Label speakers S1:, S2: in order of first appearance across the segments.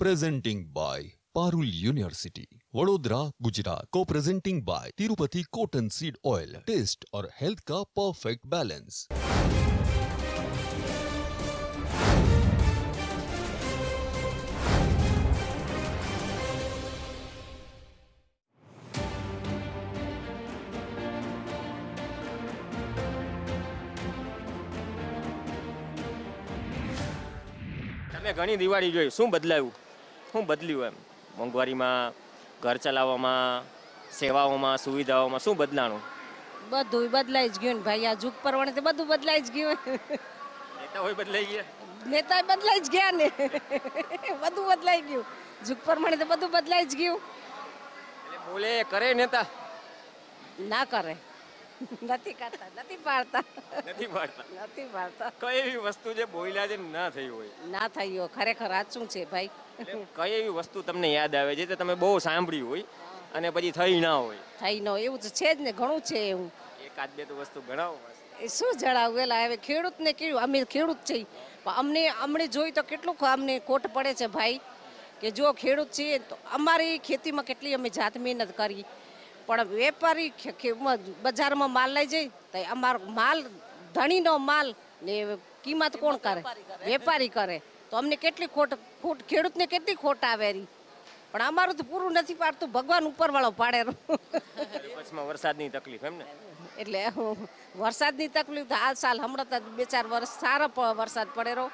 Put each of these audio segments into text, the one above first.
S1: Presenting by Parul university Vadodara Gujarat co presenting by Tirupati cotton seed oil taste और health का perfect balance
S2: घनी दिवाड़ी जो शू बदलायू શું બદલ્યું એમ મોંઘવારીમાં ઘર ચલાવવામાં સેવાઓમાં સુવિધાઓમાં શું બદલાણું
S3: બધું બદલાઈ જ ગયું ને ભાઈ આ જુગ પરવણે તો બધું બદલાઈ જ ગયું
S2: નેતા હોય બદલાઈ ગયા
S3: નેતા બદલાઈ જ ગયા ને બધું બદલાઈ ગયું જુગ પરમાણે તો બધું બદલાઈ જ ગયું
S2: બોલે કરે નેતા
S3: ના કરે નથી કરતા નથી પાડતા
S2: નથી પાડતા નથી પાડતા કઈ એવી વસ્તુ જે બોલ્યા છે ના થઈ હોય
S3: ના થઈ હોય ખરેખર શું છે ભાઈ
S2: કઈ એવી વસ્તુ તમને યાદ આવે છે તે તમે બહુ સાંભળી હોય અને પછી થઈ ના હોય
S3: થઈ ના હોય એવું તો છે જ ને ઘણું છે એવું
S2: એકાદ બે તો વસ્તુ ગણાવો
S3: શું જણાવું એલા હવે ખેડૂતને કીધું અમે ખેડૂત છે અમને અમને જોઈ તો કેટલું અમને ખોટ પડે છે ભાઈ કે જો ખેડૂત છીએ તો અમારી ખેતીમાં કેટલી અમે જાત મહેનત કરી પણ વેપારી બજારમાં માલ લઈ જાય તો અમારો માલ ધણીનો માલ ને કિંમત કોણ કરે વેપારી કરે તો અમને કેટલી ખોટ ખોટ ખેડૂતને કેટલી ખોટ આવે રહી પણ અમારું તો પૂરું નથી પાડતું ભગવાન ઉપરવાળો પાડે
S2: વરસાદની તકલીફ એમ ને
S3: એટલે વરસાદની તકલીફ તો આ સાલ હમણાં તો બે ચાર વર્ષ સારા વરસાદ પડે રહો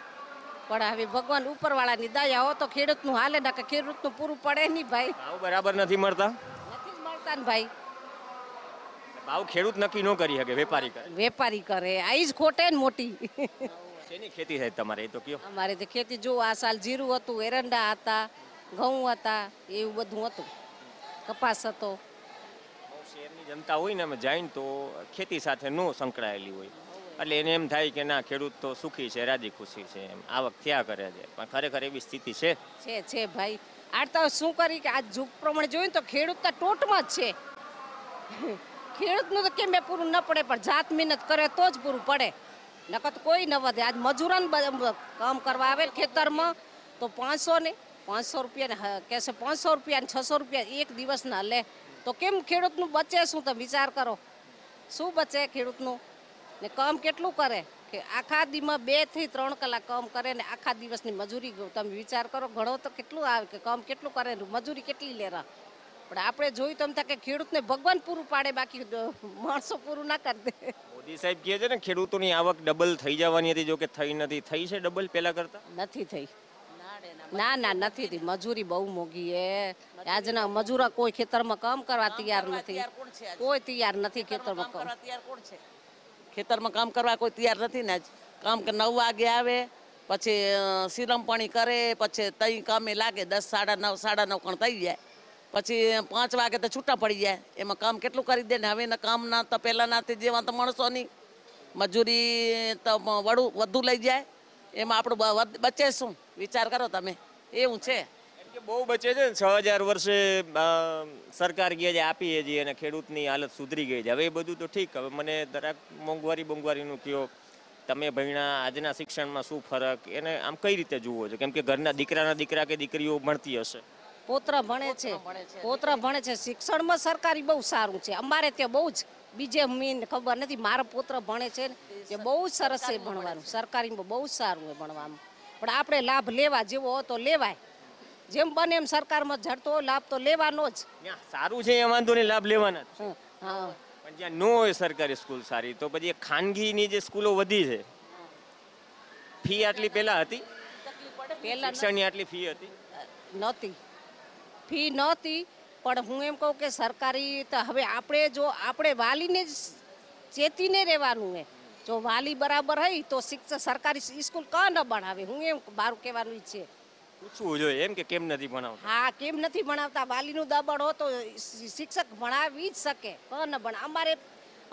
S3: પણ હવે ભગવાન ઉપરવાળાની દયા હો તો ખેડૂતનું હાલે ના કે ખેડૂતનું પૂરું પડે નહીં ભાઈ
S2: બરાબર નથી મળતા શકતા ભાઈ ભાવ ખેડૂત નક્કી ન કરી શકે વેપારી કરે
S3: વેપારી કરે આ જ ખોટે ને મોટી
S2: શેની ખેતી થાય તમારે એ તો કયો
S3: અમારે તો ખેતી જો આ સાલ જીરું હતું એરંડા હતા ઘઉં હતા એવું બધું હતું કપાસ હતો
S2: શહેરની જનતા હોય ને અમે જાઈને તો ખેતી સાથે ન સંકળાયેલી હોય એટલે એને એમ થાય કે ના ખેડૂત તો સુખી છે રાજી ખુશી છે એમ આવક થયા કરે છે પણ ખરેખર એવી સ્થિતિ છે
S3: છે છે ભાઈ આ તો શું કરી કે આ જુગ પ્રમાણે જોયું તો ખેડૂત તો ટોટમાં જ છે ખેડૂતનું તો કેમ પૂરું ન પડે પણ જાત મહેનત કરે તો જ પૂરું પડે નકર કોઈ ન વધે આજ મજૂરોને કામ કરવા આવે ખેતરમાં તો પાંચસો ને પાંચસો રૂપિયા કહે છે પાંચસો રૂપિયા ને છસો રૂપિયા એક દિવસના લે તો કેમ ખેડૂતનું બચે શું તમે વિચાર કરો શું બચે ખેડૂતનું ને કામ કેટલું કરે કે આખા દીમાં બે થી ત્રણ કલાક કામ કરે ને આખા દિવસની મજૂરી તમે વિચાર કરો ઘણો તો કેટલું આવે કે કામ કેટલું કરે મજૂરી કેટલી લેરા પણ આપણે જોયું તો એમ થાય કે ખેડૂતને ભગવાન પૂરું પાડે બાકી માણસો પૂરું ના કરી દે
S2: મોદી સાહેબ કહે છે ને ખેડૂતોની આવક ડબલ થઈ જવાની હતી જો કે થઈ નથી થઈ છે ડબલ પેલા કરતા નથી
S3: થઈ ના ના નથી થી મજૂરી બહુ મોંઘી એ આજના મજૂરો કોઈ ખેતરમાં કામ કરવા તૈયાર નથી કોઈ તૈયાર નથી ખેતરમાં કામ અત્યારે કોણ છે ખેતરમાં કામ કરવા કોઈ તૈયાર નથી ને આજ કામ કે નવ વાગે આવે પછી સિરમપણી કરે પછી તઈ કામે લાગે દસ સાડા નવ સાડા નવ કણ થઈ જાય પછી પાંચ વાગે તો છૂટા પડી જાય એમાં કામ કેટલું કરી દે ને હવે એના કામના તો પહેલાંનાથી જેવા તો માણસો નહીં મજૂરી તો વડું વધુ લઈ જાય એમાં આપણું બચે શું વિચાર કરો તમે એવું છે
S2: બહુ બચે છે ને છ હજાર વર્ષે સરકાર કહે છે આપીએ છીએ અને ખેડૂતની હાલત સુધરી ગઈ છે હવે એ બધું તો ઠીક હવે મને દરેક મોંઘવારી મોંઘવારીનું કયો તમે ભણ્યા આજના શિક્ષણમાં શું ફરક એને આમ કઈ રીતે જુઓ છો કેમ કે ઘરના દીકરાના દીકરા કે દીકરીઓ ભણતી હશે
S3: પોત્ર ભણે છે પોત્ર ભણે છે શિક્ષણમાં સરકારી બહુ સારું છે અમારે ત્યાં બહુ જ બીજે મીન ખબર નથી મારો પોત્ર ભણે છે એ બહુ સરસ છે ભણવાનું સરકારીમાં બહુ સારું છે ભણવાનું પણ આપણે લાભ લેવા જેવો હતો લેવાય જેમ બને એમ સરકારમાં જડતો હોય લાભ તો લેવાનો જ સારું છે એ વાંધો નહીં લાભ લેવાના જ. હા
S2: પણ જ્યાં ન હોય સરકારી સ્કૂલ સારી તો પછી એ ખાનગીની જે સ્કૂલો વધી છે ફી આટલી પહેલા હતી પહેલા શિક્ષણની આટલી ફી હતી
S3: નહોતી ફી નહોતી પણ હું એમ કહું કે સરકારી તો હવે આપણે જો આપણે વાલીને જ ચેતીને રહેવાનું હે જો વાલી બરાબર હોય તો શિક્ષક સરકારી સ્કૂલ ક ન બનાવે હું એમ મારું કહેવાનું ઈ છે
S2: પૂછવું જોઈએ એમ કે કેમ નથી ભણાવતા
S3: હા કેમ નથી ભણાવતા વાલીનું દબાણ હોતો શિક્ષક ભણાવી જ શકે પણ પણ અમારે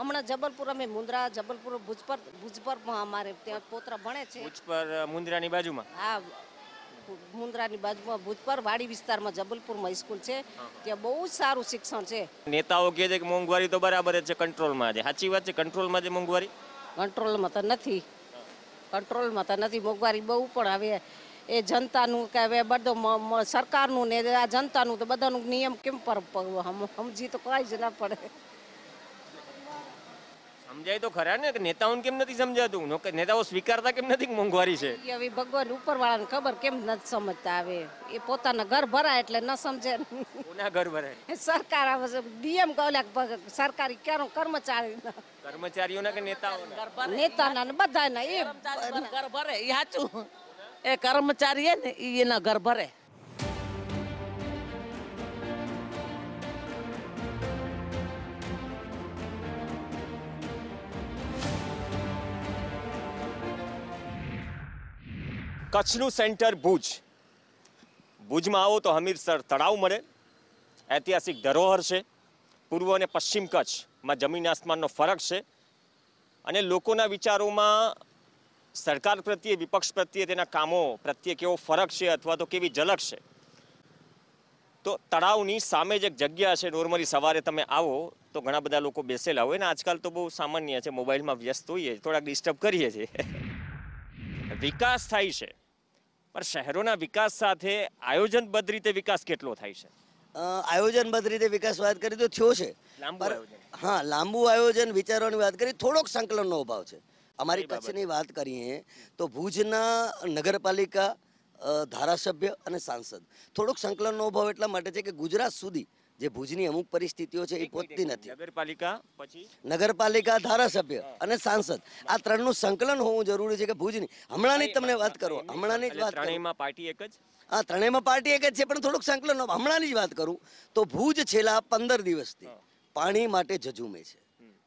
S3: હમણાં જબલપુર અમે મુંદ્રા જબલપુર ભુજપર ભુજપરમાં અમારે ત્યાં પોતરા ભણે છે
S2: ભુજપર મુંદ્રાની બાજુમાં
S3: હા મુંદ્રાની બાજુમાં ભુજપર વાડી વિસ્તારમાં જબલપુરમાં સ્કૂલ છે ત્યાં બહુ જ સારું શિક્ષણ છે
S2: નેતાઓ કહે છે કે મોંઘવારી તો બરાબર છે કંટ્રોલમાં છે સાચી વાત છે કંટ્રોલમાં છે મોંઘવારી કંટ્રોલમાં
S3: તો નથી કંટ્રોલમાં તો નથી મોંઘવારી બહુ પણ આવે એ જનતાનું કે હવે સરકારનું ને આ જનતાનું તો બધાનું નિયમ કેમ પર સમજી તો કાંઈ જ ના પડે
S2: સમજાય તો ખરા ને કે નેતાઓને કેમ નથી સમજાતું નેતાઓ સ્વીકારતા કેમ નથી મોંઘવારી છે
S3: હવે ભગવાન ઉપરવાળાને ખબર કેમ નથી સમજતા આવે એ પોતાના ઘર ભરાય એટલે ન સમજે
S2: કોના ઘર ભરાય
S3: સરકાર આવે બીએમ કહે સરકારી ક્યારો કર્મચારી
S2: કર્મચારીઓના કે નેતાઓ
S3: નેતાના બધાના એ ઘર ભરે એ સાચું એ કર્મચારી હે ને એ એના ઘર ભરે
S2: કચ્છનું સેન્ટર ભુજ ભુજમાં આવો તો હમીરસર તળાવ મળે ઐતિહાસિક ધરોહર છે પૂર્વ અને પશ્ચિમ કચ્છમાં જમીન આસમાનનો ફરક છે અને લોકોના વિચારોમાં સરકાર પ્રત્યે વિપક્ષ પ્રત્યે તેના કામો પ્રત્યે કેવો ફરક છે અથવા તો કેવી ઝલક છે તો તળાવની સામે જ એક જગ્યા છે નોર્મલી સવારે તમે આવો તો ઘણા બધા લોકો બેસેલા હોય ને આજકાલ તો બહુ સામાન્ય છે મોબાઈલમાં વ્યસ્ત હોઈએ થોડાક ડિસ્ટર્બ કરીએ છીએ વિકાસ થાય છે પણ શહેરોના વિકાસ સાથે આયોજનબદ્ધ
S1: રીતે વિકાસ કેટલો થાય છે આયોજનબદ્ધ રીતે વિકાસ વાત કરી તો થયો
S2: છે
S1: હા લાંબુ આયોજન વિચારવાની વાત કરી થોડોક સંકલનનો અભાવ છે અમારી કચ્છની વાત કરીએ તો ભુજના નગરપાલિકા ધારાસભ્ય અને સાંસદ થોડુંક સંકલનનો અભાવ એટલા માટે છે કે ગુજરાત સુધી જે ભુજની અમુક પરિસ્થિતિઓ છે એ પહોંચતી નથી
S2: નગરપાલિકા પછી
S1: નગરપાલિકા ધારાસભ્ય અને સાંસદ આ ત્રણનું સંકલન હોવું જરૂરી છે કે ભુજની હમણાંની તમને વાત કરો હમણાંની જ વાત
S2: ત્રણેયમાં પાર્ટી એક જ
S1: હા ત્રણેયમાં પાર્ટી એક જ છે પણ થોડુંક સંકલન હમણાંની જ વાત કરું તો ભુજ છેલ્લા પંદર દિવસથી પાણી માટે જજુમે છે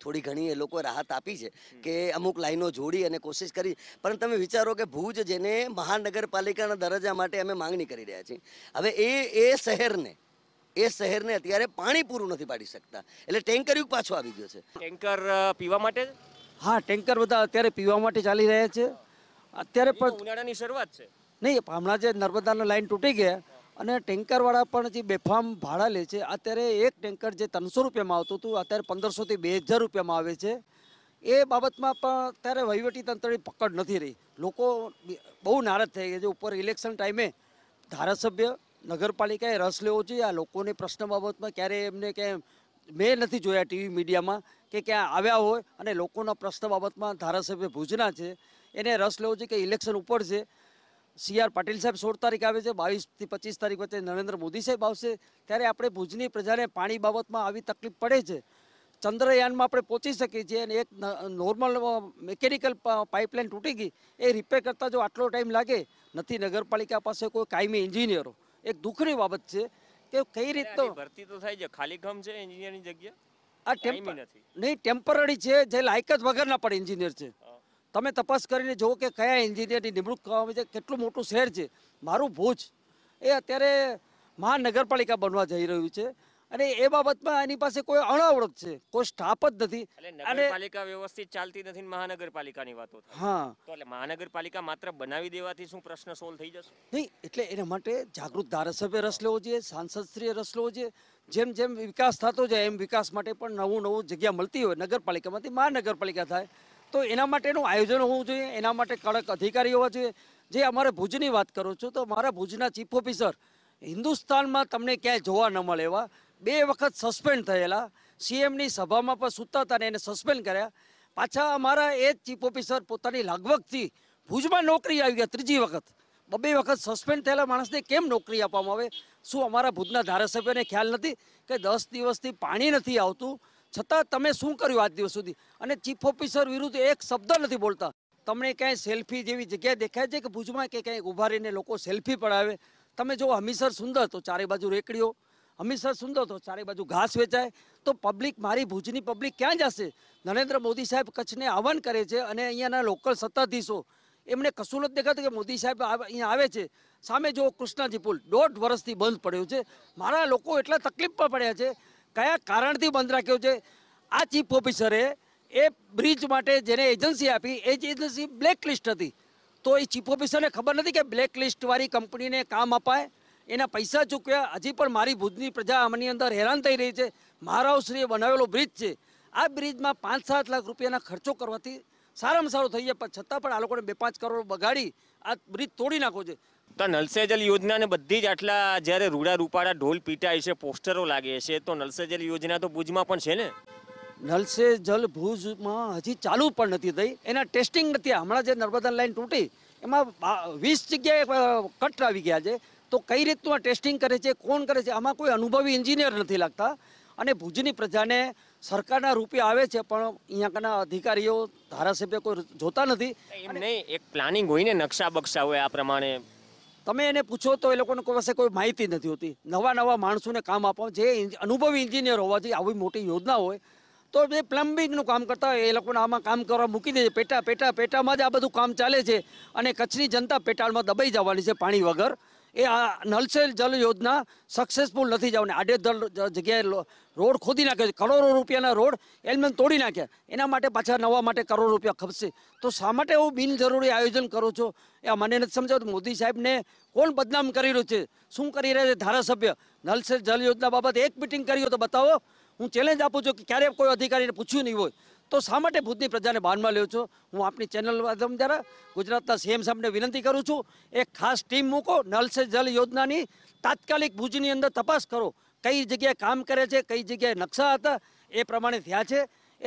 S1: થોડી ઘણી એ લોકો રાહત આપી છે કે અમુક લાઈનો જોડી અને કોશિશ કરી પણ તમે વિચારો કે ભુજ જેને મહાનગરપાલિકાના દરજ્જા માટે અમે માંગણી કરી રહ્યા છીએ હવે એ એ શહેરને એ શહેરને અત્યારે પાણી પૂરું નથી પાડી શકતા એટલે ટેન્કર યુગ પાછો આવી ગયો છે
S2: ટેન્કર પીવા માટે
S1: હા ટેન્કર બધા અત્યારે પીવા માટે ચાલી રહ્યા છે અત્યારે પણ
S2: ઉનાળાની શરૂઆત છે
S1: નહીં હમણાં જે નર્મદાના લાઈન તૂટી ગયા અને ટેન્કરવાળા પણ જે બેફામ ભાડા લે છે અત્યારે એક ટેન્કર જે ત્રણસો રૂપિયામાં આવતું હતું અત્યારે પંદરસોથી બે હજાર રૂપિયામાં આવે છે એ બાબતમાં પણ અત્યારે વહીવટીતંત્રની પકડ નથી રહી લોકો બહુ નારાજ થઈ ગયા છે ઉપર ઇલેક્શન ટાઈમે ધારાસભ્ય નગરપાલિકાએ રસ લેવો જોઈએ આ લોકોને પ્રશ્ન બાબતમાં ક્યારેય એમને ક્યાંય મેં નથી જોયા ટીવી મીડિયામાં કે ક્યાં આવ્યા હોય અને લોકોના પ્રશ્ન બાબતમાં ધારાસભ્ય ભુજના છે એને રસ લેવો જોઈએ કે ઇલેક્શન ઉપર છે સી આર પાટીલ સાહેબ સોળ તારીખ આવે છે બાવીસથી પચીસ તારીખ વચ્ચે નરેન્દ્ર મોદી સાહેબ આવશે ત્યારે આપણે ભુજની પ્રજાને પાણી બાબતમાં આવી તકલીફ પડે છે ચંદ્રયાનમાં આપણે પહોંચી શકીએ છીએ અને એક નોર્મલ મિકેનિકલ પાઇપલાઇન તૂટી ગઈ એ રિપેર કરતા જો આટલો ટાઈમ લાગે નથી નગરપાલિકા પાસે કોઈ કાયમી એન્જિનિયરો એક દુઃખની બાબત છે કે કઈ રીતનો
S2: ભરતી તો થાય છે ખાલી ગમ છે એન્જિનિયરની જગ્યા
S1: આ ટેમ્પર નહીં ટેમ્પરરી છે જે લાયક જ વગરના પણ એન્જિનિયર છે તમે તપાસ કરીને જુઓ કે કયા એન્જિનિયરની નિમણૂક કરવામાં છે કેટલું મોટું શહેર છે મારું ભુજ એ અત્યારે મહાનગરપાલિકા બનવા જઈ રહ્યું છે અને એ બાબતમાં એની પાસે કોઈ અણાવડત છે કોઈ સ્ટાફ જ નથી
S2: પાલિકા વ્યવસ્થિત ચાલતી નથી મહાનગરપાલિકાની વાતો હા તો એટલે મહાનગરપાલિકા માત્ર બનાવી દેવાથી શું પ્રશ્ન સોલ્વ થઈ જશે
S1: નહીં એટલે એના માટે જાગૃત ધારાસભ્ય રસ લેવો જોઈએ સાંસદશ્રીએ રસ લેવો જોઈએ જેમ જેમ વિકાસ થતો જાય એમ વિકાસ માટે પણ નવું નવું જગ્યા મળતી હોય નગરપાલિકામાંથી મહાનગરપાલિકા થાય તો એના માટેનું આયોજન હોવું જોઈએ એના માટે કડક અધિકારી હોવા જોઈએ જે અમારે ભુજની વાત કરું છું તો મારા ભુજના ચીફ ઓફિસર હિન્દુસ્તાનમાં તમને ક્યાંય જોવા ન મળે એવા બે વખત સસ્પેન્ડ થયેલા સીએમની સભામાં પણ સૂતા હતા અને એને સસ્પેન્ડ કર્યા પાછા અમારા એ જ ચીફ ઓફિસર પોતાની લાગવગથી ભુજમાં નોકરી આવી ગયા ત્રીજી વખત બબે વખત સસ્પેન્ડ થયેલા માણસને કેમ નોકરી આપવામાં આવે શું અમારા ભુજના ધારાસભ્યને ખ્યાલ નથી કે દસ દિવસથી પાણી નથી આવતું છતાં તમે શું કર્યું આજ દિવસ સુધી અને ચીફ ઓફિસર વિરુદ્ધ એક શબ્દ નથી બોલતા તમને ક્યાંય સેલ્ફી જેવી જગ્યા દેખાય છે કે ભુજમાં કે ક્યાંય ઊભા રહીને લોકો સેલ્ફી પડાવે તમે જો હમીસર સુંદર તો ચારે બાજુ રેકડીઓ હમીસર સુંદર તો ચારે બાજુ ઘાસ વેચાય તો પબ્લિક મારી ભુજની પબ્લિક ક્યાં જશે નરેન્દ્ર મોદી સાહેબ કચ્છને આહવાન કરે છે અને અહીંયાના લોકલ સત્તાધીશો એમને કશું નથી દેખાતું કે મોદી સાહેબ અહીંયા આવે છે સામે જો કૃષ્ણાજી પુલ દોઢ વર્ષથી બંધ પડ્યો છે મારા લોકો એટલા તકલીફ પણ પડ્યા છે કયા કારણથી બંધ રાખ્યો છે આ ચીફ ઓફિસરે એ બ્રિજ માટે જેને એજન્સી આપી એ જ એજન્સી બ્લેકલિસ્ટ હતી તો એ ચીફ ઓફિસરને ખબર નથી કે બ્લેકલિસ્ટવાળી કંપનીને કામ અપાય એના પૈસા ચૂકવ્યા હજી પણ મારી ભુજની પ્રજા આમની અંદર હેરાન થઈ રહી છે મહારાવશ્રીએ બનાવેલો બ્રિજ છે આ બ્રિજમાં પાંચ સાત લાખ રૂપિયાના ખર્ચો કરવાથી સારામાં સારું થઈ જાય પણ છતાં પણ આ લોકોને બે પાંચ કરોડ બગાડી આ બ્રિજ તોડી નાખો છે તો નલસેજલ યોજનાને બધી જ આટલા
S2: જ્યારે રૂડા રૂપાળા ઢોલ પીટાય છે પોસ્ટરો લાગે છે તો નલસેજલ યોજના તો ભુજમાં પણ છે ને
S1: નલસે જલ ભુજમાં હજી ચાલુ પણ નથી થઈ એના ટેસ્ટિંગ નથી હમણાં જે નર્મદા લાઈન તૂટી એમાં વીસ જગ્યાએ કટ આવી ગયા છે તો કઈ રીતનું આ ટેસ્ટિંગ કરે છે કોણ કરે છે આમાં કોઈ અનુભવી એન્જિનિયર નથી લાગતા અને ભુજની પ્રજાને સરકારના રૂપે આવે છે પણ અહીંયાના અધિકારીઓ ધારાસભ્ય કોઈ જોતા નથી
S2: નહીં એક પ્લાનિંગ હોય ને નકશા બક્ષા હોય આ પ્રમાણે
S1: તમે એને પૂછો તો એ લોકોને પાસે કોઈ માહિતી નથી હોતી નવા નવા માણસોને કામ આપો જે અનુભવી એન્જિનિયર હોવાથી આવી મોટી યોજના હોય તો જે પ્લમ્બિંગનું કામ કરતા હોય એ લોકોને આમાં કામ કરવા મૂકી દે પેટા પેટા પેટામાં જ આ બધું કામ ચાલે છે અને કચ્છની જનતા પેટાળમાં દબાઈ જવાની છે પાણી વગર એ આ નલસેલ જલ યોજના સક્સેસફુલ નથી જવાની આડેધર જગ્યાએ રોડ ખોદી નાખ્યો છે કરોડો રૂપિયાના રોડ એલિમેન્ટ તોડી નાખ્યા એના માટે પાછા નવા માટે કરોડો રૂપિયા ખપશે તો શા માટે એવું બિનજરૂરી આયોજન કરો છો એ મને નથી સમજાવતું મોદી સાહેબને કોણ બદનામ કરી રહ્યું છે શું કરી રહ્યા છે ધારાસભ્ય નલસેલ જલ યોજના બાબતે એક મિટિંગ કરી હોય તો બતાવો હું ચેલેન્જ આપું છું કે ક્યારે કોઈ અધિકારીને પૂછ્યું નહીં હોય તો શા માટે ભુજની પ્રજાને બાનમાં લ્યો છો હું આપની ચેનલ માધ્યમ દ્વારા ગુજરાતના સીએમ સાહેબને વિનંતી કરું છું એક ખાસ ટીમ મૂકો નલ સે જલ યોજનાની તાત્કાલિક ભુજની અંદર તપાસ કરો કઈ જગ્યાએ કામ કરે છે કઈ જગ્યાએ નકશા હતા એ પ્રમાણે થયા છે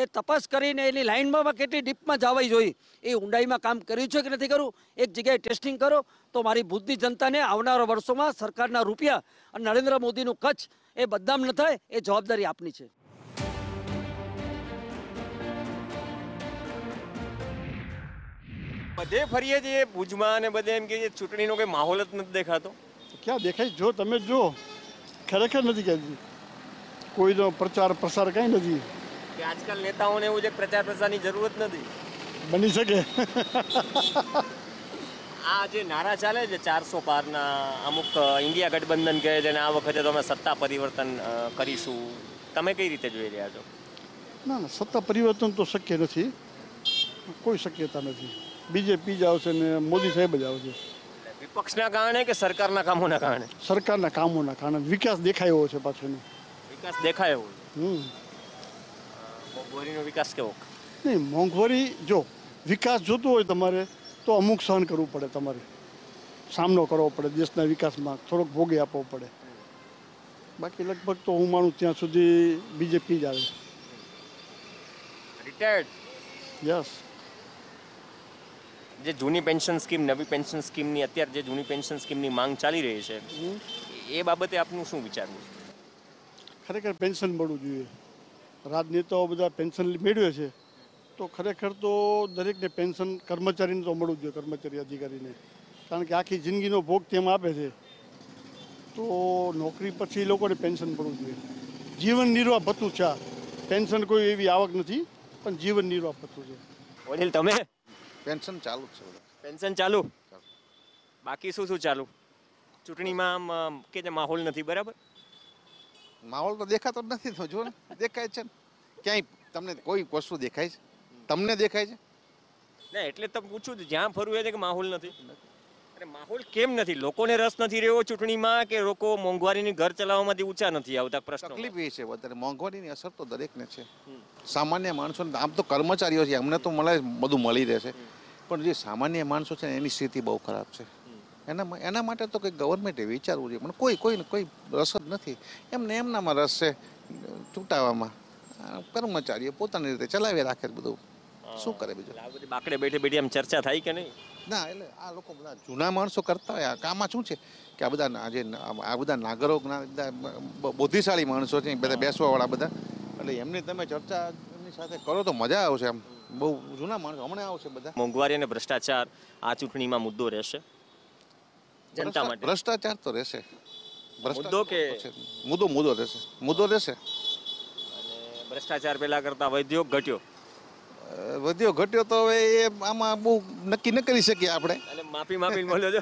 S1: એ તપાસ કરીને એની લાઇનમાં કેટલી ડીપમાં જવાઈ જોઈએ એ ઊંડાઈમાં કામ કર્યું છે કે નથી કરું એક જગ્યાએ ટેસ્ટિંગ કરો તો મારી ભુજની જનતાને આવનારા વર્ષોમાં સરકારના રૂપિયા અને નરેન્દ્ર મોદીનું કચ્છ એ બદનામ ન થાય એ જવાબદારી આપની છે
S2: બધે ફરીએ છીએ ભુજમાં અને બધે એમ કે ચૂંટણીનો કોઈ માહોલ જ નથી દેખાતો
S4: ક્યાં દેખાય જો તમે જો ખરેખર નથી કહેતી કોઈનો પ્રચાર પ્રસાર કંઈ નથી
S2: કે આજકાલ નેતાઓને એવું છે પ્રચાર પ્રસારની જરૂરત નથી બની શકે આ જે નારા ચાલે છે ચારસો પારના અમુક ઇન્ડિયા ગઠબંધન કહે છે અને આ વખતે તો અમે સત્તા પરિવર્તન કરીશું તમે કઈ રીતે જોઈ રહ્યા છો
S4: ના ના સત્તા પરિવર્તન તો શક્ય નથી કોઈ શક્યતા નથી બીજેપી જ આવશે ને મોદી સાહેબ જ આવશે
S2: વિપક્ષના કારણે કે સરકારના કામોના કારણે
S4: સરકારના કામોના કારણે વિકાસ દેખાય એવો છે પાછળનો
S2: વિકાસ દેખાય એવો હમ મોંઘવારીનો વિકાસ કેવો
S4: નહીં મોંઘવારી જો વિકાસ જોતો હોય તમારે તો અમુક સહન કરવું પડે તમારે સામનો કરવો પડે દેશના વિકાસમાં થોડોક ભોગે આપવો પડે બાકી લગભગ તો હું માનું ત્યાં સુધી બીજેપી જ આવે
S2: રિટાયર્ડ યસ જે જૂની પેન્શન સ્કીમ નવી પેન્શન સ્કીમની અત્યારે જે જૂની પેન્શન સ્કીમની માંગ ચાલી રહી છે એ બાબતે આપનું શું વિચારવું
S4: ખરેખર પેન્શન મળવું જોઈએ રાજનેતાઓ બધા પેન્શન મેળવે છે તો ખરેખર તો દરેકને પેન્શન કર્મચારીને તો મળવું જોઈએ કર્મચારી અધિકારીને કારણ કે આખી જિંદગીનો ભોગ તેમ આપે છે તો નોકરી પછી એ લોકોને પેન્શન મળવું જોઈએ જીવન નિર્વાહ ભથ્થું છે પેન્શન કોઈ એવી આવક નથી પણ જીવન નિર્વાહ ભથ્થું છે વડીલ તમે
S2: પેન્શન ચાલુ છે પેન્શન ચાલુ બાકી શું શું ચાલુ ચૂંટણીમાં આમ કે જે માહોલ નથી બરાબર
S5: માહોલ તો દેખાતો જ નથી તો જો ને દેખાય છે ને ક્યાંય તમને કોઈ વસ્તુ દેખાય છે તમને દેખાય છે
S2: ના એટલે તમે પૂછું જ્યાં ફરવું એ છે કે માહોલ નથી માહોલ કેમ નથી લોકોને રસ નથી રહ્યો ચૂંટણીમાં કે લોકો મોંઘવારીની ઘર ચલાવવામાંથી ઊંચા નથી આવતા પ્રશ્ન તકલીફ એ છે વધારે મોંઘવારીની અસર તો
S5: દરેકને છે સામાન્ય માણસો આમ તો કર્મચારીઓ છે એમને તો મળે બધું મળી રહેશે પણ જે સામાન્ય માણસો છે એની સ્થિતિ બહુ ખરાબ છે એના એના માટે તો કંઈક ગવર્મેન્ટે વિચારવું જોઈએ પણ કોઈ કોઈને કોઈ રસ જ નથી એમને એમનામાં રસ છે ચૂંટાવામાં કર્મચારીઓ પોતાની રીતે ચલાવી રાખે બધું શું કરે બીજું
S2: બાકડે બેઠે બેઠી આમ ચર્ચા થાય કે નહીં
S5: ના એટલે આ લોકો બધા જૂના માણસો કરતા હોય કામમાં શું છે કે આ બધા આજે આ બધા નાગરો બુદ્ધિશાળી માણસો છે બધા બેસવાવાળા બધા એટલે એમની તમે ચર્ચા એમની સાથે કરો તો મજા આવશે આમ બહુ જૂના માણસો હમણાં આવશે બધા
S2: મોંઘવારી અને ભ્રષ્ટાચાર આ ચૂંટણીમાં મુદ્દો રહેશે જનતા માટે ભ્રષ્ટાચાર તો રહેશે મુદ્દો કે મુદ્દો મુદ્દો રહેશે મુદ્દો રહેશે ભ્રષ્ટાચાર પહેલા કરતા વૈદ્યોગ ઘટ્યો
S5: વધ્યો ઘટ્યો તો હવે એ આમાં બહુ નક્કી ન કરી શકીએ આપણે
S2: એટલે માફી માફી મળ્યો છો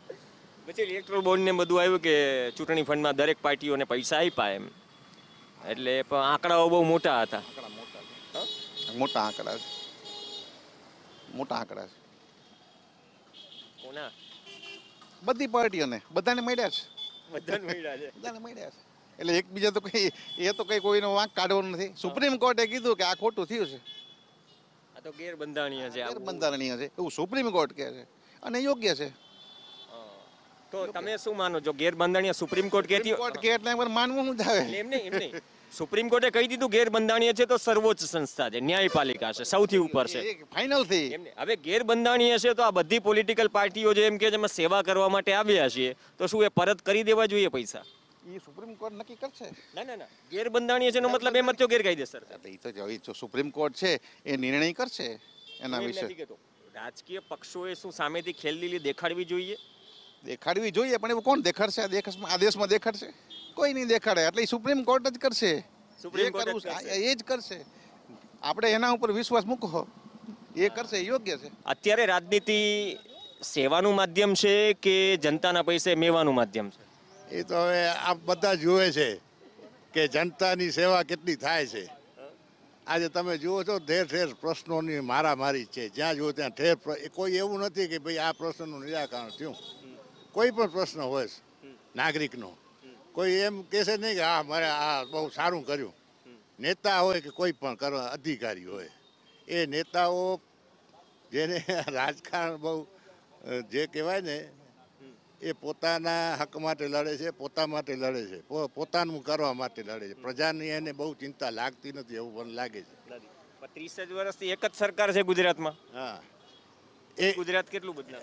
S2: પછી ઇલેક્ટ્રોલ બોન્ડ ને બધું આવ્યું કે ચૂંટણી ફંડમાં દરેક પાર્ટીઓને પૈસા આપ્યા એમ એટલે પણ આંકડાઓ બહુ મોટા હતા મોટા આંકડા છે મોટા
S5: આંકડા છે કોના બધી પાર્ટીઓને બધાને મળ્યા છે બધાને મળ્યા છે બધાને મળ્યા છે એટલે એકબીજા તો કંઈ એ તો કઈ કોઈનો વાંક કાઢવો નથી સુપ્રીમ કોર્ટે કીધું કે આ ખોટું થયું છે
S2: આ તો ગેરબંધારણીય છે ગેરબંધારણીય
S5: છે એવું સુપ્રીમ કોર્ટ કહે છે અને યોગ્ય છે
S2: તો તમે શું માનો છો ગેરબંધારણીય સુપ્રીમ કોર્ટ કહેતી કોર્ટ કે
S5: એટલે માનવું હું આવે એમ નહીં એમ
S2: નહીં સુપ્રીમ કોર્ટે કહી દીધું ગેરબંધારણીય છે તો સર્વોચ્ચ સંસ્થા છે ન્યાયપાલિકા છે સૌથી ઉપર છે ફાઇનલ થી હવે ગેરબંધારણીય છે તો આ બધી પોલિટિકલ પાર્ટીઓ જે એમ કે જેમાં સેવા કરવા માટે આવ્યા છીએ તો શું એ પરત કરી દેવા જોઈએ પૈસા
S5: એ સુપ્રીમ કોર્ટ નક્કી કરશે ના ના ના
S2: ગેરબંધાણીય છે એનો મતલબ એમ જ થયો ગેરકાયદેસર છે. એ તો એ તો સુપ્રીમ કોર્ટ છે એ નિર્ણય કરશે એના વિશે નથી રાજકીય પક્ષોએ શું સામેથી ખેલદીલી દેખાડવી જોઈએ
S5: દેખાડવી જોઈએ પણ એવું કોણ દેખાડશે આ દેશમાં આદેશમાં દેખાડશે કોઈ નહીં દેખાડે એટલે એ સુપ્રીમ કોર્ટ જ કરશે
S2: સુપ્રીમ કોર્ટ
S5: એ જ કરશે આપણે એના ઉપર વિશ્વાસ મૂકો એ કરશે યોગ્ય છે
S2: અત્યારે રાજનીતિ સેવાનું માધ્યમ છે કે જનતાના પૈસે મેવાનું માધ્યમ
S6: છે એ તો હવે આ બધા જુએ છે કે જનતાની સેવા કેટલી થાય છે આજે તમે જુઓ છો ઠેર ઠેર પ્રશ્નોની મારામારી છે જ્યાં જુઓ ત્યાં ઠેર કોઈ એવું નથી કે ભાઈ આ પ્રશ્નનું નિરાકરણ થયું કોઈ પણ પ્રશ્ન હોય નાગરિકનો કોઈ એમ કહેશે નહીં કે હા મારે આ બહુ સારું કર્યું નેતા હોય કે કોઈ પણ અધિકારી હોય એ નેતાઓ જેને રાજકારણ બહુ જે કહેવાય ને એ પોતાના હક માટે લડે છે પોતા માટે લડે છે પોતાનું કરવા માટે લડે છે પ્રજાની એને બહુ ચિંતા લાગતી નથી એવું પણ લાગે
S2: છે ત્રીસ જ વર્ષથી એક જ સરકાર છે ગુજરાતમાં હા એ ગુજરાત કેટલું બદનામ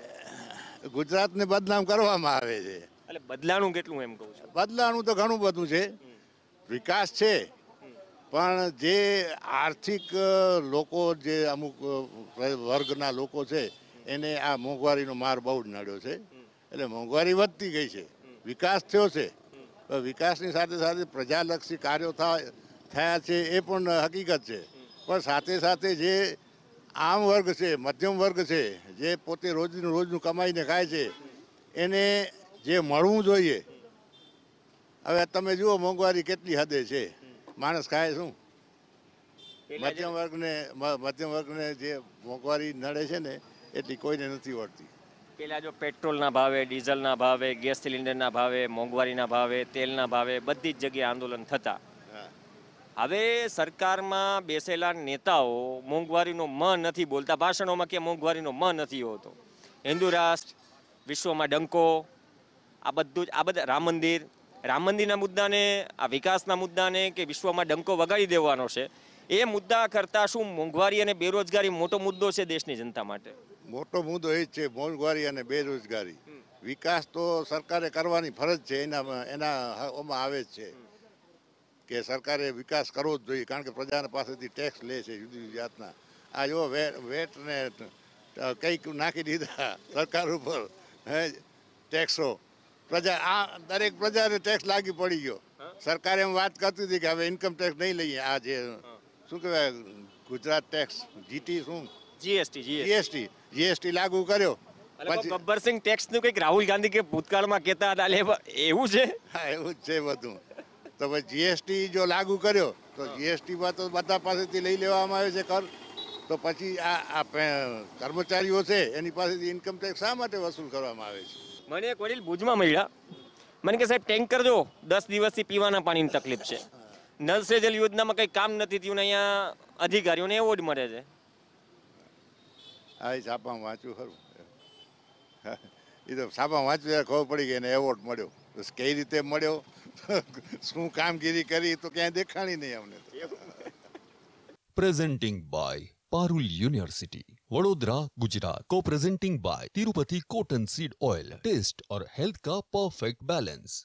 S6: ગુજરાતને બદનામ કરવામાં આવે છે એટલે બદલાણું કેટલું એમ કહું છું બદલાણું તો ઘણું બધું છે વિકાસ છે પણ જે આર્થિક લોકો જે અમુક વર્ગના લોકો છે એને આ મોંઘવારીનો માર બહુ જ નડ્યો છે એટલે મોંઘવારી વધતી ગઈ છે વિકાસ થયો છે વિકાસની સાથે સાથે પ્રજાલક્ષી કાર્યો થયા છે એ પણ હકીકત છે પણ સાથે સાથે જે આમ વર્ગ છે મધ્યમ વર્ગ છે જે પોતે રોજનું રોજનું કમાઈને ખાય છે એને જે મળવું જોઈએ હવે તમે જુઓ મોંઘવારી કેટલી હદે છે માણસ ખાય શું મધ્યમ વર્ગને મધ્યમ વર્ગને જે મોંઘવારી નડે છે ને એટલી કોઈને નથી વળતી
S2: પેલા જો પેટ્રોલના ભાવે ડીઝલના ભાવે ગેસ સિલિન્ડરના ભાવે મોંઘવારીના ભાવે તેલના ભાવે બધી જ જગ્યાએ આંદોલન થતા હવે સરકારમાં બેસેલા નેતાઓ મોંઘવારીનો મ નથી બોલતા ભાષણોમાં કે મોંઘવારીનો મ નથી હોતો હિન્દુ રાષ્ટ્ર વિશ્વમાં ડંકો આ બધું જ આ બધા રામ મંદિર રામ મંદિરના મુદ્દાને આ વિકાસના મુદ્દાને કે વિશ્વમાં ડંકો વગાડી દેવાનો છે એ મુદ્દા કરતાં શું મોંઘવારી અને બેરોજગારી મોટો મુદ્દો છે દેશની જનતા માટે
S6: મોટો મુદ્દો એ છે મોંઘવારી અને બેરોજગારી વિકાસ તો સરકારે કરવાની ફરજ છે એના એના ઓમાં આવે છે કે સરકારે વિકાસ કરવો જ જોઈએ કારણ કે પ્રજાના પાસેથી ટેક્સ લે છે જુદી જુદી જાતના આ જો વેટને કંઈક નાખી દીધા સરકાર ઉપર હે ટેક્સો પ્રજા આ દરેક પ્રજાને ટેક્સ લાગી પડી ગયો સરકારે એમ વાત કરતી હતી કે હવે ઇન્કમ ટેક્સ નહીં લઈએ આ જે શું કહેવાય ગુજરાત ટેક્સ જીટી શું જીએસટી જીએસટી જીએસટી લાગુ કર્યો ગબ્બરસિંહ ટેક્સ નું કઈક રાહુલ ગાંધી કે ભૂતકાળમાં કહેતા હતા એવું છે હા એવું જ છે બધું તો પછી જીએસટી જો લાગુ કર્યો તો જીએસટીમાં તો બધા પાસેથી લઈ લેવામાં આવે છે કર તો પછી આ કર્મચારીઓ છે એની પાસેથી ઇન્કમ ટેક્સ શા માટે વસૂલ કરવામાં આવે છે મને એક વડીલ ભુજમાં મળ્યા
S2: મને કે સાહેબ ટેન્કર જો દસ દિવસથી પીવાના પાણીની તકલીફ છે નલ સે જલ યોજનામાં કંઈ કામ નથી થયું ને અહીંયા અધિકારીઓને એવોર્ડ મળે છે
S6: હા એ છાપામાં વાંચ્યું ખરું એ તો છાપામાં વાંચ્યું ત્યારે ખબર પડી ગઈ એને એવોર્ડ મળ્યો બસ કઈ રીતે મળ્યો શું કામગીરી કરી તો ક્યાંય દેખાણી નહીં અમને
S1: presenting by Parul university Vadodara Gujarat co presenting by Tirupati cotton seed oil taste ઓર હેલ્થ का perfect balance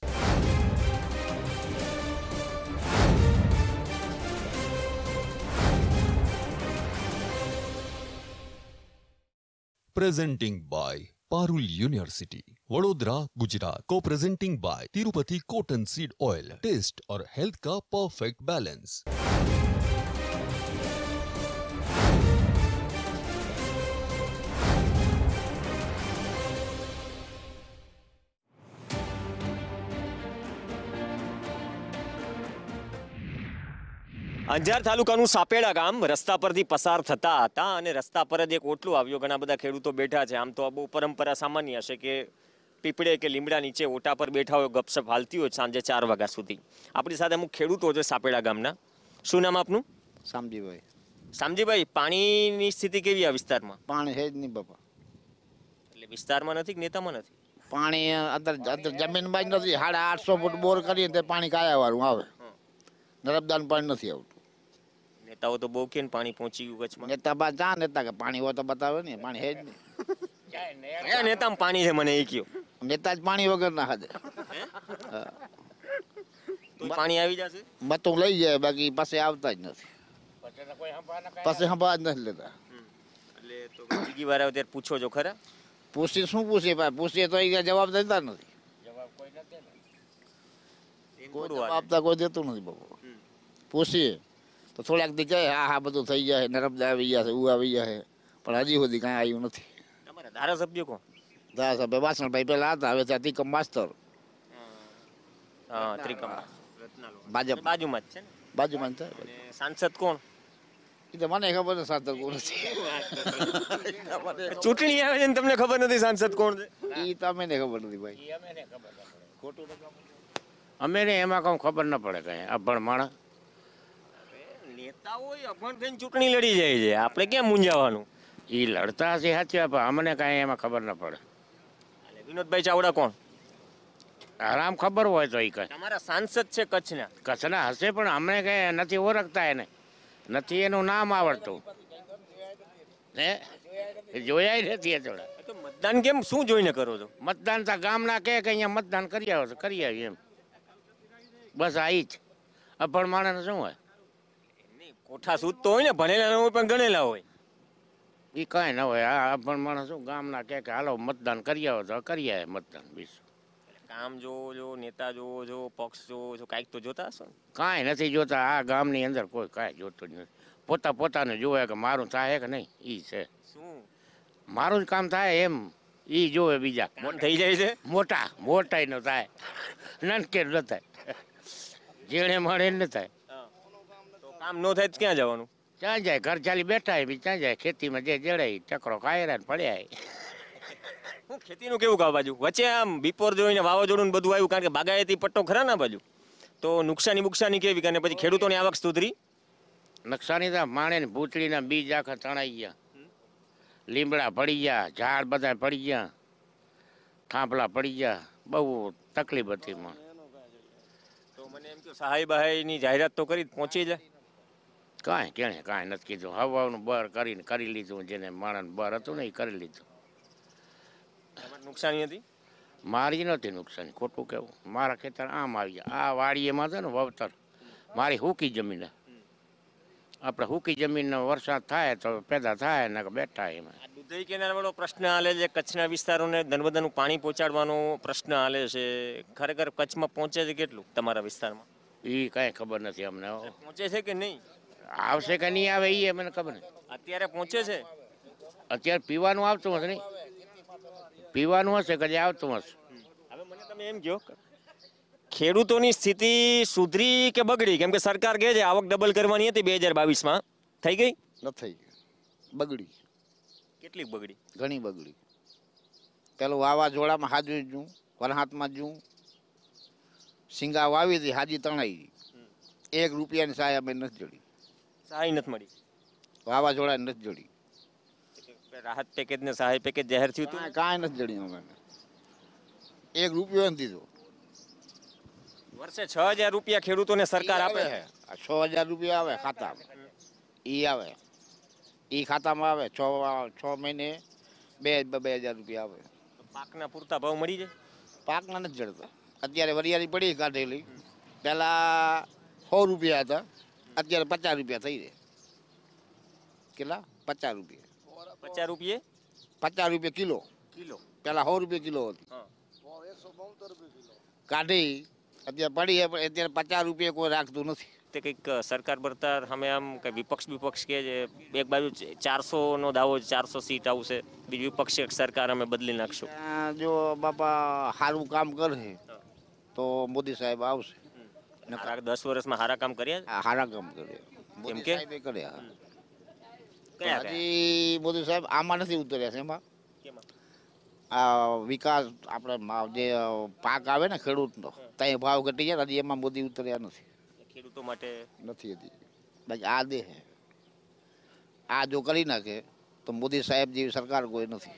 S1: presenting by Parul university Vadodara Gujarat co presenting by Tirupati cotton seed oil taste ઓર હેલ્થ કા પરફેક્ટ બેલેન્સ
S2: અંજાર તાલુકાનું સાપેડા ગામ રસ્તા પરથી પસાર થતા હતા અને રસ્તા પર જ એક ઓટલું આવ્યું ઘણા બધા ખેડૂતો બેઠા છે આમ તો આ બહુ પરંપરા સામાન્ય હશે કે પીપળે કે લીમડા નીચે ઓટા પર બેઠા હોય ગપસપ હાલતી હોય સાંજે ચાર વાગ્યા સુધી આપણી સાથે અમુક ખેડૂતો છે સાપેડા ગામના શું નામ આપનું સામજીભાઈ સામજીભાઈ પાણીની સ્થિતિ કેવી આ વિસ્તારમાં પાણી છે જ નહીં બાપા એટલે વિસ્તારમાં નથી કે નેતામાં નથી
S7: પાણી અત્યારે જમીન બાજ નથી સાડા આઠસો ફૂટ બોર કરીએ તે પાણી કાયા વાળું આવે નર્મદાનું પાણી નથી આવતું
S2: બતાવો તો બહુ કેન પાણી પહોંચી ગયું કચ્છમાં નેતા
S7: બા ચા નેતા કે પાણી હોય તો બતાવે ને પાણી હે
S8: જ નહીં કયા નેતામાં પાણી છે મને એ કયો
S7: નેતા જ પાણી વગર ના હદે
S8: પાણી આવી જશે
S7: બતું લઈ જાય બાકી પાસે આવતા જ નથી પાસે સંભાળ જ નથી લેતા
S2: બીજી વાર આવે પૂછો જો ખરા
S7: પૂછી શું પૂછે ભાઈ પૂછીએ તો એ જવાબ દેતા નથી
S2: કોઈ નથી જવાબ આપતા
S7: કોઈ દેતું નથી બાપુ પૂછીએ તો થોડાક દી કહે આ હા બધું થઈ જાય નર્મદા આવી ગયા છે ઉ આવી ગયા છે પણ હજી સુધી કાંઈ આવ્યું
S2: નથી તમારા ધારાસભ્ય કોણ
S7: ધારાસભ્ય વાસણભાઈ પહેલા હતા હવે ત્યાં ત્રિકમ માસ્તર
S8: ત્રિકમ ભાજપ બાજુમાં
S7: બાજુમાં સાંસદ કોણ એ તો મને ખબર નથી સાંસદ કોણ
S8: ચૂંટણી આવે તમને ખબર નથી સાંસદ કોણ એ તો અમે ખબર નથી ભાઈ ખોટું અમે ને એમાં કઉ ખબર ન પડે કઈ અભણ માણસ
S2: નેતાઓ અભણ થઈને ચૂંટણી લડી જાય છે
S8: આપણે કેમ મૂંઝાવાનું એ લડતા હશે સાચી પણ અમને કાંઈ એમાં ખબર ન પડે એટલે વિનોદભાઈ ચાવડા કોણ આરામ ખબર હોય તો એ કહે તમારા સાંસદ છે કચ્છના કચ્છના હશે પણ અમને કંઈ નથી ઓળખતા એને નથી એનું નામ આવડતું હે જોયા નથી થોડા તો મતદાન કેમ શું જોઈને કરો છો મતદાન તો ગામના કહે કે અહીંયા મતદાન કરી આવો તો કરી આવીએ એમ બસ આવી જ અભણ માણસ શું હોય ઓઠા સૂત હોય ને ભણેલા હોય પણ ગણેલા હોય એ કાંઈ ના હોય આ પણ માણસ શું ગામના કહે કે હાલો મતદાન કરી આવો તો કરી આવે મતદાન બીજું
S2: કામ જોવો જો નેતા જોવો જો પક્ષ જોવો જો કાંઈક તો જોતા હશો
S8: કાંઈ નથી જોતા આ ગામની અંદર કોઈ કાંઈ જોતું જ નથી પોતા પોતાને જોવે કે મારું થાય કે નહીં એ છે શું મારું જ કામ થાય એમ એ જોવે બીજા થઈ જાય છે મોટા મોટા ન થાય નનકે ન થાય જેણે મળે ન થાય કામ નો થાય ક્યાં જવાનું ક્યાં જાય ઘર ચાલી બેઠા એ ક્યાં જાય ખેતીમાં જે જડાય ચક્રો ખાયરા પડ્યા
S2: હું ખેતીનું કેવું કહું બાજુ વચ્ચે આમ બપોર જોઈને વાવાઝોડું બધું આવ્યું
S8: કારણ કે બાગાયતી પટ્ટો ખરા ના બાજુ તો નુકસાની બુકસાની કેવી કારણ પછી ખેડૂતોની આવક સુધરી નુકસાની તો માણે ને ભૂતળીના બીજ આખા તણાઈ ગયા લીમડા પડી ગયા ઝાડ બધા પડી ગયા થાંભલા પડી ગયા બહુ તકલીફ હતી મને તો મને એમ કે સહાય બહાયની જાહેરાત તો કરી પહોંચી જાય કાંઈ કેણે કાંઈ નથી કીધું હવાનું બર કરીને કરી લીધું જેને માણસનું બર હતું ને એ કરી લીધું નુકસાની હતી મારી નથી નુકસાની ખોટું કહેવું મારા ખેતર આમ આવી ગયા આ વાડીએમાં છે ને વવતર મારી હૂકી જમીન આપણે હૂકી જમીનનો વરસાદ થાય તો પેદા થાય ને બેઠા એમાં
S2: દુધઈ કેનાલવાળો પ્રશ્ન હાલે છે કચ્છના વિસ્તારોને નર્મદાનું પાણી પહોંચાડવાનો પ્રશ્ન હાલે છે ખરેખર
S8: કચ્છમાં પહોંચે છે કેટલું તમારા વિસ્તારમાં એ કાંઈ ખબર નથી અમને પહોંચે છે કે નહીં આવશે કે નહીં આવે એ મને ખબર નહીં અત્યારે પહોંચે છે અત્યારે પીવાનું આવતું હશે નહીં પીવાનું હશે કદી આવતું હશે હવે મને તમે એમ કહો
S2: ખેડૂતોની સ્થિતિ સુધરી કે બગડી કેમ કે સરકાર કહે છે આવક ડબલ કરવાની હતી બે હજાર બાવીસમાં થઈ ગઈ ન નથી બગડી કેટલી બગડી
S7: ઘણી બગડી પેલું વાવાઝોડામાં હાજરી જોઉં વરહાતમાં જું સિંગા વાવી હતી હાજી તણાઈ એક રૂપિયાની સહાય અમે નથી જોડી સહાય નથી મળી વાવાઝોડા નથી જોડી રાહત પેકેજ ને સહાય પેકેજ જાહેર થયું હતું કાંઈ નથી જડ્યું અમે એક રૂપિયો નથી દીધો
S2: વર્ષે છ હજાર રૂપિયા ખેડૂતોને સરકાર આપે છે
S7: છ હજાર રૂપિયા આવે
S2: ખાતામાં
S7: એ આવે એ ખાતામાં આવે છ છ મહિને બે બે હજાર રૂપિયા આવે
S2: પાકના પૂરતા ભાવ
S7: મળી જાય પાકના નથી જડતા અત્યારે વરિયાળી પડી કાઢેલી પહેલાં સો રૂપિયા હતા અત્યારે પચાસ રૂપિયા થઈ રહે કેટલા પચાસ રૂપિયા
S6: પચાસ
S2: રૂપિયા
S7: પચાસ રૂપિયા કિલો કિલો પેલા સો રૂપિયા કિલો
S6: હતી
S2: કાઢી અત્યારે પડી છે પણ અત્યારે પચાસ રૂપિયા કોઈ રાખતું નથી તે કંઈક સરકાર ભરતા અમે આમ કંઈ વિપક્ષ વિપક્ષ કે એક બાજુ ચારસોનો દાવો ચારસો સીટ આવશે બીજું વિપક્ષ સરકાર અમે બદલી નાખશું
S7: જો બાપા સારું કામ કરે તો મોદી સાહેબ આવશે દસ વર્ષમાં સારા કામ કર્યા હારા કામ કર્યા કેમ કે હજી મોદી સાહેબ આમાં નથી ઉતર્યા છે એમાં આ વિકાસ આપણે જે પાક આવે ને ખેડૂતનો ત્યાં ભાવ ઘટી ગયા હજી એમાં મોદી ઉતર્યા નથી ખેડૂતો માટે નથી હતી બાકી આ દેહ આ જો કરી નાખે તો મોદી સાહેબ જેવી સરકાર કોઈ
S2: નથી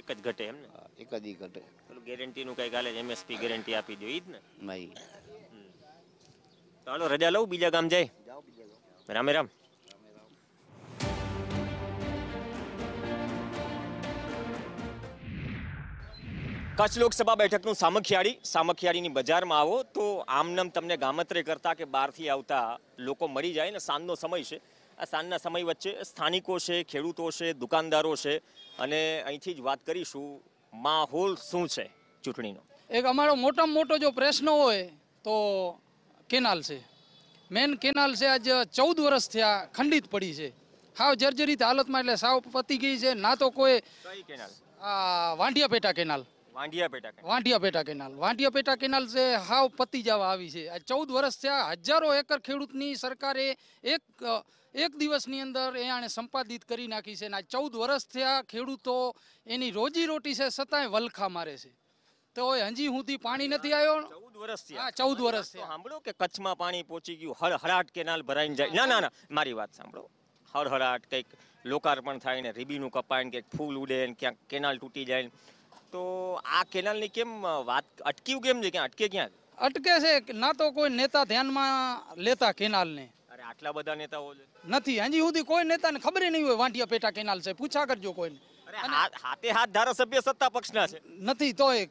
S2: એક જ ઘટે એમ ને એક જ ઘટે ગેરંટીનું કંઈક હાલે એમએસપી ગેરંટી આપી દો એ જ ને નહીં તો રજા લઉં બીજા ગામ જાય રામે રામ કચ્છ લોકસભા બેઠકનું સામખિયાળી સામખિયાળીની બજારમાં આવો તો આમનમ તમને ગામત્રે કરતા કે બહારથી આવતા લોકો મરી જાય ને સાંજનો સમય છે આ સાંજના સમય વચ્ચે સ્થાનિકો છે ખેડૂતો છે દુકાનદારો છે અને અહીંથી જ વાત કરીશું માહોલ શું છે ચૂંટણીનો એક અમારો મોટામાં
S9: મોટો જો પ્રશ્ન હોય તો કેનાલ છે મેન કેનાલ છે આજે ચૌદ વર્ષ થયા ખંડિત પડી છે હાવ જર્જરિત હાલતમાં એટલે સાવ પતી ગઈ છે ના તો કોઈ વાંઢિયા પેટા કેનાલ વાંઢિયા પેટા કેનાલ વાંઢિયા પેટા કેનાલ છે હાવ પતી જવા આવી છે આ ચૌદ વર્ષ થયા હજારો એકર ખેડૂતની સરકારે એક એક દિવસની અંદર એ આણે સંપાદિત કરી નાખી છે અને આ ચૌદ વર્ષ થયા ખેડૂતો એની રોજીરોટી છે છતાંય વલખા મારે છે તો હજી સુધી પાણી નથી
S2: આવ્યો ચૌદ વર્ષથી હા ચૌદ વર્ષથી સાંભળો કે કચ્છમાં પાણી પહોંચી ગયું હળ હળાટ કેનાલ ભરાઈને જાય ના ના ના મારી વાત સાંભળો હળ હળાટ કંઈક લોકાર્પણ થાય ને રીબીનું કપાય ને કંઈક ફૂલ ઉડે ને ક્યાંક કેનાલ તૂટી જાય ને તો આ કેનાલની કેમ વાત અટક્યું કેમ છે ક્યાં અટકે ક્યાં
S9: અટકે છે ના તો કોઈ નેતા ધ્યાનમાં લેતા કેનાલને
S2: અરે આટલા બધા નેતાઓ
S9: નથી હજી સુધી કોઈ નેતાને ખબર નહીં હોય વાંટિયા પેટા કેનાલ છે પૂછા કરજો કોઈને અરે હાથે હાથ ધારાસભ્ય સત્તા પક્ષના છે નથી તો એક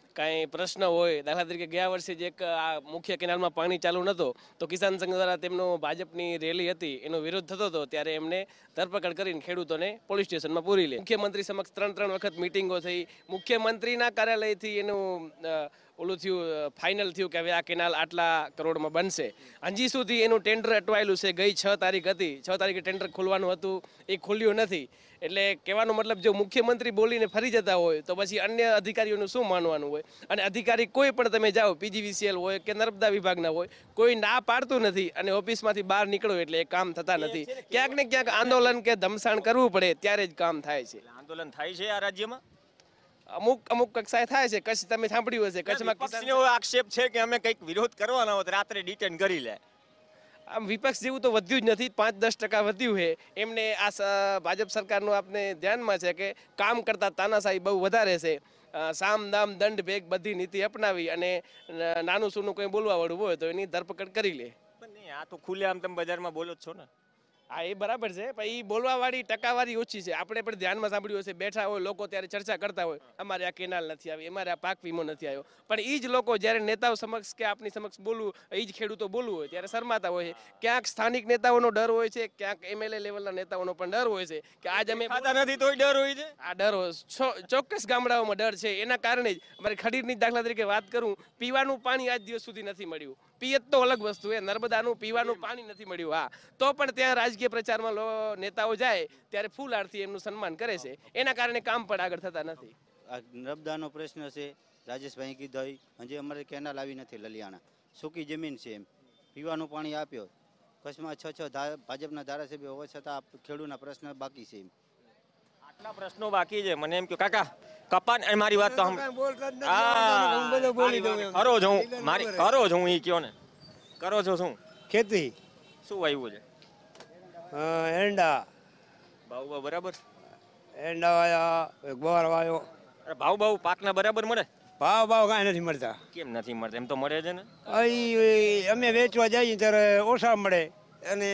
S10: કાંઈ પ્રશ્ન હોય દાખલા તરીકે ગયા વર્ષે જે એક આ મુખ્ય કેનાલમાં પાણી ચાલુ નહોતો તો કિસાન સંઘ દ્વારા તેમનો ભાજપની રેલી હતી એનો વિરોધ થતો હતો ત્યારે એમને ધરપકડ કરીને ખેડૂતોને પોલીસ સ્ટેશનમાં પૂરી લે મુખ્યમંત્રી સમક્ષ ત્રણ ત્રણ વખત મિટિંગો થઈ મુખ્યમંત્રીના કાર્યાલયથી એનું ઓલું થયું ફાઇનલ થયું કે હવે આ કેનાલ આટલા કરોડમાં બનશે હજી સુધી એનું ટેન્ડર અટવાયેલું છે ગઈ છ તારીખ હતી છ તારીખે ટેન્ડર ખોલવાનું હતું એ ખોલ્યું નથી એટલે કહેવાનો મતલબ જો મુખ્યમંત્રી બોલીને ફરી જતા હોય તો પછી અન્ય અધિકારીઓનું શું માનવાનું હોય અને અધિકારી કોઈ પણ તમે જાઓ પીજીવીસીએલ હોય કે નર્મદા વિભાગના હોય કોઈ ના પાડતું નથી અને ઓફિસમાંથી બહાર નીકળો એટલે એ કામ થતા નથી ક્યાંક ને ક્યાંક આંદોલન કે ધમસાણ કરવું પડે ત્યારે જ કામ થાય છે
S2: આંદોલન થાય છે આ રાજ્યમાં
S10: અમુક અમુક કક્ષાએ થાય છે કચ્છ તમે સાંભળ્યું હશે કચ્છમાં આક્ષેપ છે કે અમે કંઈક વિરોધ
S2: કરવાના હોય રાત્રે ડિટેન કરી લે
S10: આમ વિપક્ષ જેવું તો વધ્યું જ નથી પાંચ દસ ટકા વધ્યું છે એમને આ ભાજપ સરકારનું આપને ધ્યાનમાં છે કે કામ કરતાં તાનાશાહી બહુ વધારે છે સામ દામ દંડ ભેગ બધી નીતિ અપનાવી અને નાનું સૂનું કંઈ બોલવા વાળું હોય તો એની ધરપકડ કરી લે પણ નહીં આ તો ખુલ્લે આમ તમે બજારમાં બોલો જ છો ને હા એ બરાબર છે પણ એ બોલવાવાળી ટકાવારી ઓછી છે આપણે પણ ધ્યાનમાં સાંભળ્યું હશે બેઠા હોય લોકો ત્યારે ચર્ચા કરતા હોય અમારે આ કેનાલ નથી આવી અમારે આ પાક વીમો નથી આવ્યો પણ એ જ લોકો જ્યારે નેતાઓ સમક્ષ કે આપની સમક્ષ બોલવું એ જ ખેડૂતો બોલવું હોય ત્યારે શરમાતા હોય છે ક્યાંક સ્થાનિક નેતાઓનો ડર હોય છે ક્યાંક એમએલએ લેવલના નેતાઓનો પણ ડર હોય છે કે આજ અમે ખાતા નથી તોય ડર હોય છે આ ડર ચોક્કસ ગામડાઓમાં ડર છે એના કારણે જ અમારે ખડીરની દાખલા તરીકે વાત કરું પીવાનું પાણી આજ દિવસ સુધી નથી મળ્યું પિયત તો અલગ વસ્તુ એ નર્મદાનું પીવાનું પાણી નથી મળ્યું હા તો પણ ત્યાં રાજકીય પ્રચારમાં નેતાઓ જાય ત્યારે ફૂલ આરતી એમનું સન્માન કરે છે એના કારણે કામ પણ આગળ થતા નથી આ
S7: નર્મદાનો પ્રશ્ન છે રાજેશભાઈ કીધું હજી અમારે કેનાલ આવી નથી લલિયાણા સૂકી જમીન છે એમ પીવાનું પાણી આપ્યો કચ્છમાં છ છ ભાજપના ધારાસભ્ય હોવા છતાં ખેડૂતના પ્રશ્ન બાકી
S2: છે એમ કેટલા પ્રશ્નો બાકી છે મને એમ કે કાકા કપાન મારી વાત તો કરો છો મારી કરો છો હું એ કયો ને કરો છો શું ખેતી શું વાવ્યું છે એંડા ભાવ ભાવ બરાબર એંડા વાયા ગોર વાયો અરે ભાવ ભાવ પાક ના બરાબર મળે ભાવ ભાવ કાંઈ નથી મળતા કેમ નથી મળતા એમ તો મળે છે ને
S8: અમે વેચવા જઈએ ત્યારે ઓછા મળે અને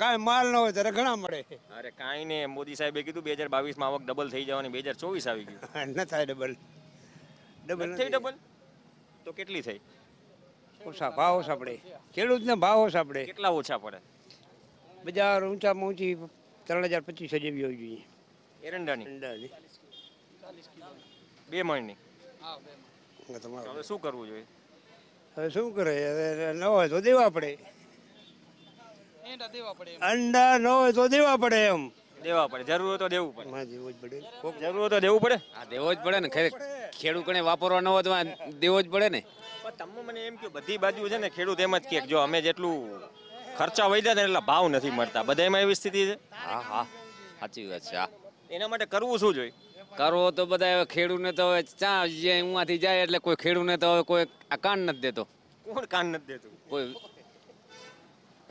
S8: કાંઈ માલ ન હોય ત્યારે
S2: ઘણા મળે અરે કાંઈ નહીં મોદી સાહેબે કીધું બે હજાર બાવીસમાં આવક ડબલ થઈ જવાની બે હજાર ચોવીસ આવી
S8: ગયું ન થાય ડબલ ડબલ થઈ ડબલ તો કેટલી થઈ ઓછા ભાવ ઓછા પડે ખેડૂતને ભાવ ઓછા પડે કેટલા ઓછા પડે બજાર ઊંચામાં ઊંચી ત્રણ હજાર પચીસો જેવી હોવી જોઈએ એરંડાની એરંડાની બે મણની
S2: હવે શું કરવું જોઈએ
S8: હવે શું કરે હવે ન હોય તો દેવા પડે
S2: અંડા
S8: ન હોય તો દેવા પડે એમ
S2: દેવા પડે જરૂર તો દેવું પડે માં દેવો જ પડે કોક જરૂર તો દેવું પડે હા દેવો જ પડે ને ખેર ખેડૂત વાપરવા ન હોય તો દેવો જ પડે ને પણ તમે મને એમ કે બધી બાજુ છે ને ખેડૂત એમ જ કે જો અમે જેટલું ખર્ચા વધ્યા ને એટલા ભાવ નથી મળતા બધા એમાં એવી સ્થિતિ છે હા હા સાચી વાત છે હા એના માટે કરવું શું જોઈએ કરવો તો બધા ખેડૂને તો હવે ચા ઉમાંથી જાય એટલે કોઈ ખેડૂને તો હવે કોઈ કાન નથી દેતો કોણ કાન નથી દેતો કોઈ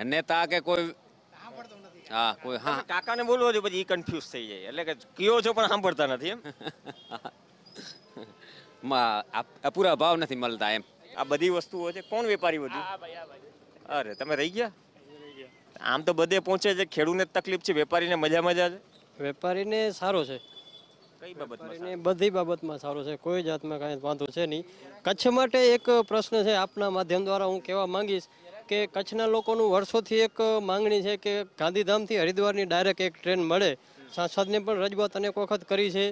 S2: નેતા કે કોઈ હા કોઈ હા કાકાને બોલવો જો પછી એ કન્ફ્યુઝ થઈ જાય એટલે કે કયો છો પણ સાંભળતા નથી એમ માં પૂરા ભાવ નથી મળતા એમ આ બધી વસ્તુઓ છે કોણ વેપારી બધું અરે તમે રહી ગયા આમ તો બધે પહોંચે છે ખેડૂતને તકલીફ છે વેપારીને મજા મજા છે વેપારીને સારો છે કઈ બાબતમાં બધી બાબતમાં સારો છે કોઈ જાતમાં કાંઈ વાંધો છે નહીં કચ્છ માટે એક પ્રશ્ન છે આપના માધ્યમ દ્વારા હું કહેવા માંગીશ કે કચ્છના લોકોનું વર્ષોથી એક માંગણી છે કે ગાંધીધામથી હરિદ્વારની ડાયરેક્ટ એક ટ્રેન મળે સાંસદને પણ રજૂઆત અનેક વખત કરી છે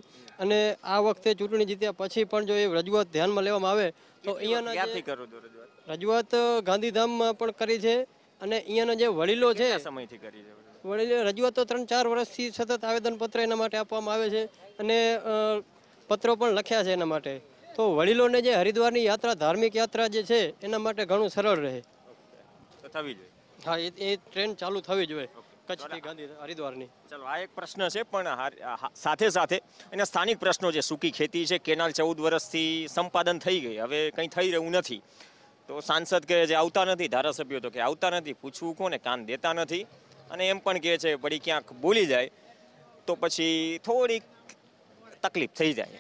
S2: અને આ વખતે ચૂંટણી જીત્યા પછી પણ જો એ રજૂઆત ધ્યાનમાં લેવામાં આવે તો અહીંયાના રજૂઆત ગાંધીધામમાં પણ કરી છે અને અહીંયાના જે વડીલો છે સમયથી કરી છે વડીલો રજૂઆત તો ત્રણ ચાર વર્ષથી સતત આવેદનપત્ર એના માટે આપવામાં આવે છે અને પત્રો પણ લખ્યા છે એના માટે તો વડીલોને જે હરિદ્વારની યાત્રા ધાર્મિક યાત્રા જે છે એના માટે ઘણું સરળ રહે થવી જોઈએ હા એ એ ટ્રેન ચાલુ થવી જોઈએ હરિદ્વારની ચાલો આ એક પ્રશ્ન છે પણ સાથે સાથે એના સ્થાનિક પ્રશ્નો છે સૂકી ખેતી છે કેનાલ ચૌદ વર્ષથી સંપાદન થઈ ગઈ હવે કંઈ થઈ રહ્યું નથી તો સાંસદ કે જે આવતા નથી ધારાસભ્યો તો કે આવતા નથી પૂછવું કોને કાન દેતા નથી અને એમ પણ કે છે વળી ક્યાંક બોલી જાય તો પછી થોડીક તકલીફ થઈ જાય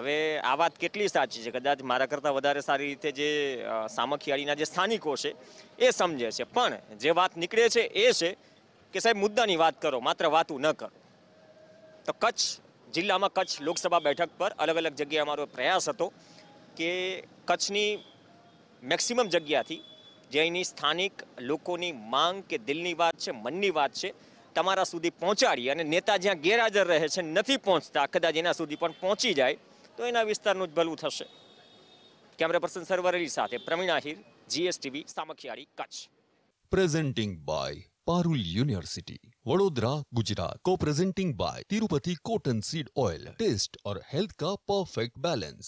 S2: હવે આ વાત કેટલી સાચી છે કદાચ મારા કરતાં વધારે સારી રીતે જે સામખિયાળીના જે સ્થાનિકો છે એ સમજે છે પણ જે વાત નીકળે છે એ છે કે સાહેબ મુદ્દાની વાત કરો માત્ર વાતું ન કરો તો કચ્છ જિલ્લામાં કચ્છ લોકસભા બેઠક પર અલગ અલગ જગ્યાએ અમારો પ્રયાસ હતો કે કચ્છની મેક્સિમમ જગ્યાથી જે અહીંની સ્થાનિક લોકોની માંગ કે દિલની વાત છે મનની વાત છે તમારા સુધી પહોંચાડી અને નેતા જ્યાં ગેરહાજર રહે છે નથી પહોંચતા કદાચ એના સુધી પણ પહોંચી જાય તો એના વિસ્તારનું જ ભલું થશે કેમેરા પર્સન સરવર અલી સાથે Pravin Ahir GSTV Samakhiyali Kutch
S1: presenting by Parul university Vadodara Gujarat co presenting by Tirupati cotton seed oil taste और हेल्थ का
S6: परफेक्ट बैलेंस